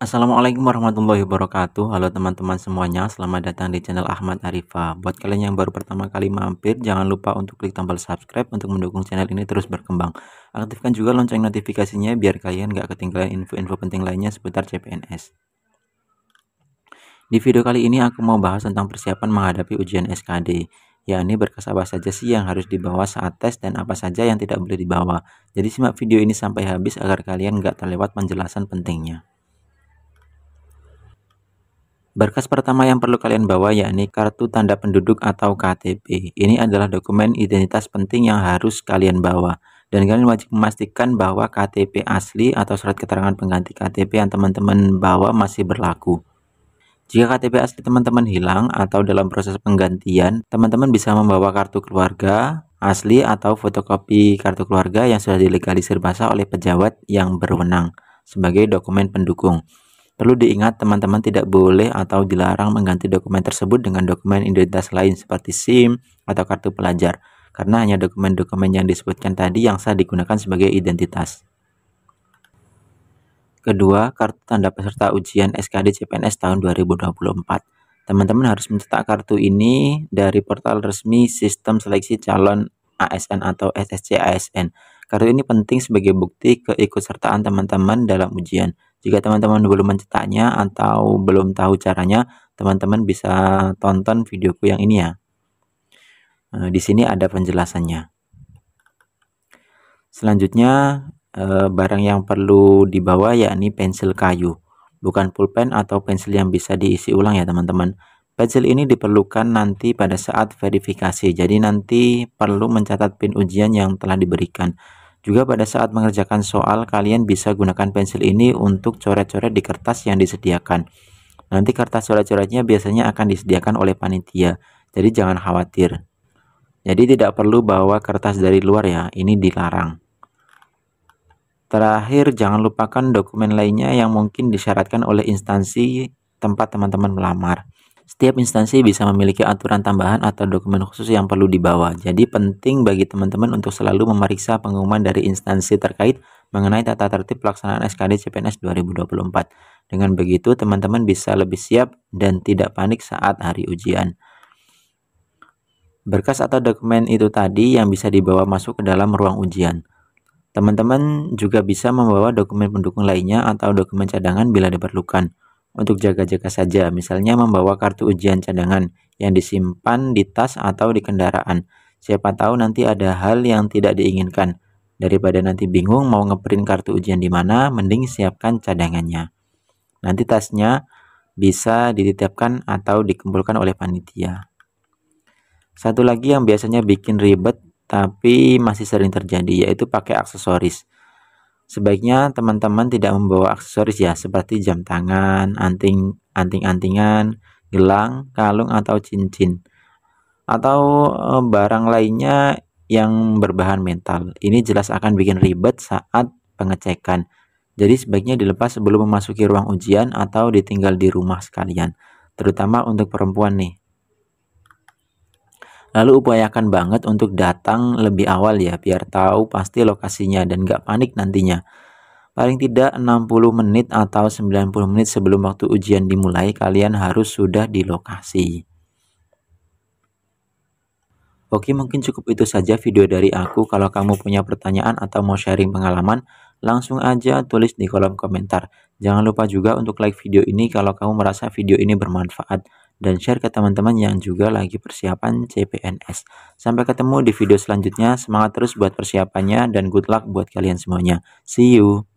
Assalamualaikum warahmatullahi wabarakatuh Halo teman-teman semuanya Selamat datang di channel Ahmad Arifa Buat kalian yang baru pertama kali mampir Jangan lupa untuk klik tombol subscribe Untuk mendukung channel ini terus berkembang Aktifkan juga lonceng notifikasinya Biar kalian gak ketinggalan info-info penting lainnya seputar CPNS Di video kali ini aku mau bahas tentang persiapan menghadapi ujian SKD yakni berkas apa saja sih yang harus dibawa saat tes dan apa saja yang tidak boleh dibawa. Jadi simak video ini sampai habis agar kalian gak terlewat penjelasan pentingnya. Berkas pertama yang perlu kalian bawa yakni kartu tanda penduduk atau KTP. Ini adalah dokumen identitas penting yang harus kalian bawa. Dan kalian wajib memastikan bahwa KTP asli atau surat keterangan pengganti KTP yang teman-teman bawa masih berlaku. Jika KTP asli teman-teman hilang atau dalam proses penggantian, teman-teman bisa membawa kartu keluarga asli atau fotokopi kartu keluarga yang sudah dilegalisir basah oleh pejabat yang berwenang sebagai dokumen pendukung. Perlu diingat teman-teman tidak boleh atau dilarang mengganti dokumen tersebut dengan dokumen identitas lain seperti SIM atau kartu pelajar karena hanya dokumen-dokumen yang disebutkan tadi yang sah digunakan sebagai identitas. Kedua, kartu tanda peserta ujian SKD CPNS tahun 2024. Teman-teman harus mencetak kartu ini dari portal resmi Sistem Seleksi Calon ASN atau SSC ASN. Kartu ini penting sebagai bukti keikutsertaan teman-teman dalam ujian. Jika teman-teman belum mencetaknya atau belum tahu caranya, teman-teman bisa tonton videoku yang ini ya. Eh, di sini ada penjelasannya. Selanjutnya, eh, barang yang perlu dibawa yakni pensil kayu. Bukan pulpen atau pensil yang bisa diisi ulang ya teman-teman. Pensil ini diperlukan nanti pada saat verifikasi. Jadi nanti perlu mencatat pin ujian yang telah diberikan. Juga pada saat mengerjakan soal, kalian bisa gunakan pensil ini untuk coret-coret di kertas yang disediakan. Nanti kertas coret-coretnya biasanya akan disediakan oleh panitia, jadi jangan khawatir. Jadi tidak perlu bawa kertas dari luar ya, ini dilarang. Terakhir, jangan lupakan dokumen lainnya yang mungkin disyaratkan oleh instansi tempat teman-teman melamar. Setiap instansi bisa memiliki aturan tambahan atau dokumen khusus yang perlu dibawa. Jadi penting bagi teman-teman untuk selalu memeriksa pengumuman dari instansi terkait mengenai tata tertib pelaksanaan SKD CPNS 2024. Dengan begitu, teman-teman bisa lebih siap dan tidak panik saat hari ujian. Berkas atau dokumen itu tadi yang bisa dibawa masuk ke dalam ruang ujian. Teman-teman juga bisa membawa dokumen pendukung lainnya atau dokumen cadangan bila diperlukan untuk jaga-jaga saja, misalnya membawa kartu ujian cadangan yang disimpan di tas atau di kendaraan. Siapa tahu nanti ada hal yang tidak diinginkan. Daripada nanti bingung mau ngeprint kartu ujian di mana, mending siapkan cadangannya. Nanti tasnya bisa dititipkan atau dikumpulkan oleh panitia. Satu lagi yang biasanya bikin ribet tapi masih sering terjadi yaitu pakai aksesoris. Sebaiknya teman-teman tidak membawa aksesoris ya, seperti jam tangan, anting, anting-antingan, gelang, kalung atau cincin atau eh, barang lainnya yang berbahan metal. Ini jelas akan bikin ribet saat pengecekan. Jadi sebaiknya dilepas sebelum memasuki ruang ujian atau ditinggal di rumah sekalian, terutama untuk perempuan nih. Lalu upayakan banget untuk datang lebih awal ya biar tahu pasti lokasinya dan gak panik nantinya. Paling tidak 60 menit atau 90 menit sebelum waktu ujian dimulai kalian harus sudah di lokasi. Oke mungkin cukup itu saja video dari aku. Kalau kamu punya pertanyaan atau mau sharing pengalaman langsung aja tulis di kolom komentar. Jangan lupa juga untuk like video ini kalau kamu merasa video ini bermanfaat dan share ke teman-teman yang juga lagi persiapan CPNS. Sampai ketemu di video selanjutnya, semangat terus buat persiapannya dan good luck buat kalian semuanya. See you!